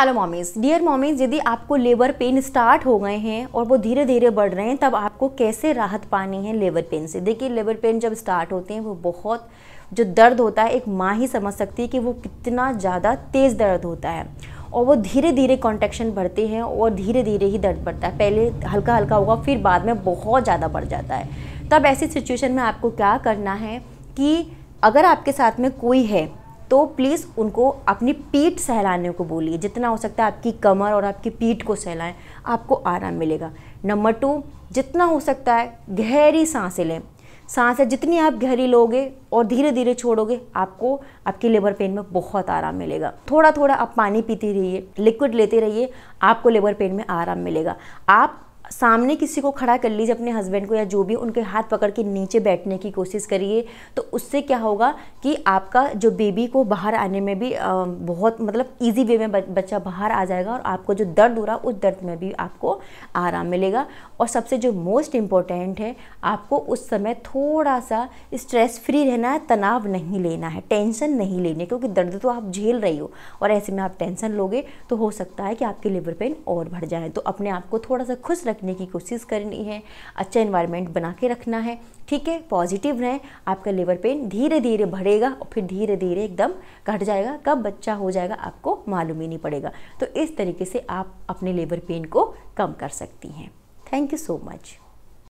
hello mommies dear mommies यदि आपको labour pain start हो गए हैं और वो धीरे धीरे बढ़ रहे हैं तब आपको कैसे राहत पानी है लेबर पेन से देखिए लेबर पेन जब स्टार्ट होते हैं वो बहुत जो दर्द होता है एक माँ ही समझ सकती है कि वो कितना ज़्यादा तेज़ दर्द होता है और वो धीरे धीरे कॉन्टेक्शन बढ़ते हैं और धीरे धीरे ही दर्द बढ़ता है पहले हल्का हल्का होगा फिर बाद में बहुत ज़्यादा बढ़ जाता है तब ऐसी सिचुएशन में आपको क्या करना है कि अगर आपके साथ में कोई है तो प्लीज़ उनको अपनी पीठ सहलाने को बोलिए जितना हो सकता है आपकी कमर और आपकी पीठ को सहलाएं आपको आराम मिलेगा नंबर टू जितना हो सकता है गहरी सांसें लें सांसें जितनी आप गहरी लोगे और धीरे धीरे छोड़ोगे आपको आपकी लिवर पेन में बहुत आराम मिलेगा थोड़ा थोड़ा आप पानी पीते रहिए लिक्विड लेते रहिए आपको लिवर पेन में आराम मिलेगा आप सामने किसी को खड़ा कर लीजिए अपने हस्बैंड को या जो भी उनके हाथ पकड़ के नीचे बैठने की कोशिश करिए तो उससे क्या होगा कि आपका जो बेबी को बाहर आने में भी बहुत मतलब ईजी वे में बच्चा बाहर आ जाएगा और आपको जो दर्द हो रहा उस दर्द में भी आपको आराम मिलेगा और सबसे जो मोस्ट इम्पॉर्टेंट है आपको उस समय थोड़ा सा स्ट्रेस फ्री रहना है तनाव नहीं लेना है टेंशन नहीं लेनी क्योंकि दर्द तो आप झेल रही हो और ऐसे में आप टेंशन लोगे तो हो सकता है कि आपकी लिवर पेन और बढ़ जाए तो अपने आप को थोड़ा सा खुश रख रखने की कोशिश करनी है अच्छा इन्वायरमेंट बना के रखना है ठीक है पॉजिटिव रहें आपका लिवर पेन धीरे धीरे बढ़ेगा और फिर धीरे धीरे एकदम घट जाएगा कब बच्चा हो जाएगा आपको मालूम ही नहीं पड़ेगा तो इस तरीके से आप अपने लेबर पेन को कम कर सकती हैं थैंक यू सो मच